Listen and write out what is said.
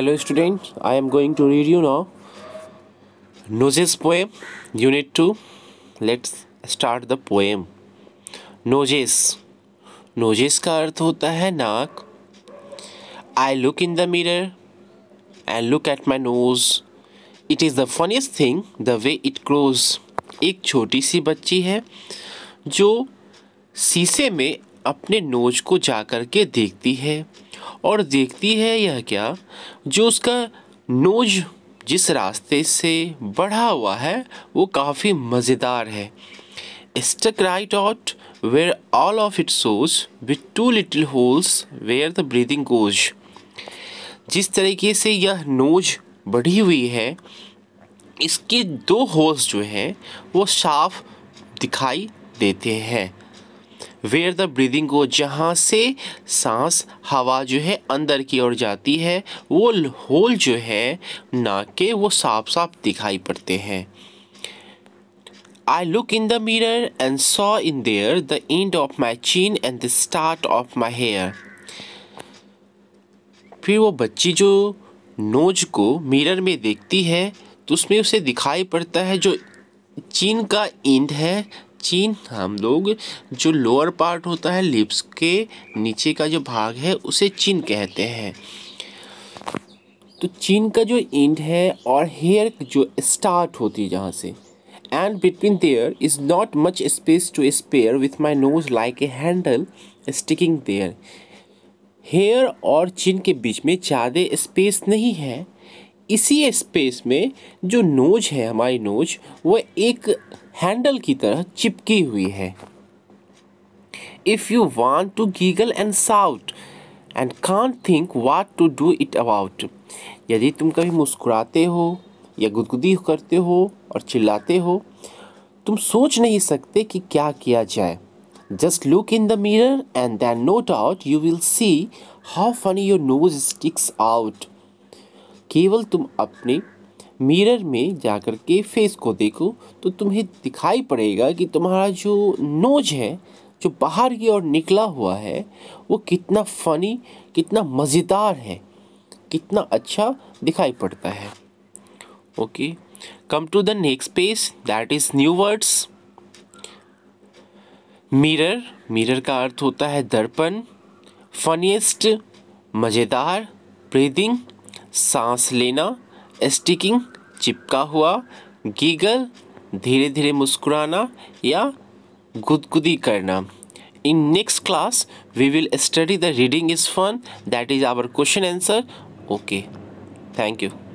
Hello student I am going to read you now noses poem unit two let's start the poem noses noses का अर्थ होता है नाक I look in the mirror and look at my nose it is the funniest thing the way it grows एक छोटी सी बच्ची है जो शीशे में अपने नोज को जा कर के देखती है और देखती है यह क्या जो उसका नोज जिस रास्ते से बढ़ा हुआ है वो काफ़ी मज़ेदार है stuck right out where all of it shows with two little holes where the breathing goes जिस तरीके से यह नोज बढ़ी हुई है इसके दो होल्स जो हैं वो साफ दिखाई देते हैं वेयर द ब्रीदिंग गो जहाँ से सांस हवा जो है अंदर की ओर जाती है वो होल जो है ना के वो साफ साफ दिखाई पड़ते हैं I look in the mirror and saw in there the end of my chin and the start of my hair. फिर वो बच्ची जो नोज को मिरर में देखती है तो उसमें उसे दिखाई पड़ता है जो चीन का इंड है चीन हम लोग जो लोअर पार्ट होता है लिप्स के नीचे का जो भाग है उसे चीन कहते हैं तो चीन का जो इंड है और हेयर जो स्टार्ट होती है जहाँ से and between there is not much space to spare with my nose like a handle sticking there hair और चिन के बीच में ज़्यादा स्पेस नहीं है इसी स्पेस में जो नोज है हमारी नोज वह एक हैंडल की तरह चिपकी हुई है if you want to giggle and shout and can't think what to do it about यदि तुम कभी मुस्कुराते हो या गुदगुदी करते हो और चिल्लाते हो तुम सोच नहीं सकते कि क्या किया जाए just look in the mirror and then no doubt you will see how funny your nose sticks out केवल तुम अपने मिरर में जा कर के फेस को देखो तो तुम्हें दिखाई पड़ेगा कि तुम्हारा जो नोज है जो बाहर की ओर निकला हुआ है वो कितना फ़नी कितना मज़ेदार है कितना अच्छा दिखाई पड़ता है okay come to the next page that is new words mirror mirror का अर्थ होता है दर्पण फनीस्ट मज़ेदार ब्रीदिंग सांस लेना स्टिकिंग चिपका हुआ गीगल धीरे धीरे मुस्कुराना या गुदगुदी करना in next class we will study the reading is fun that is our question answer okay thank you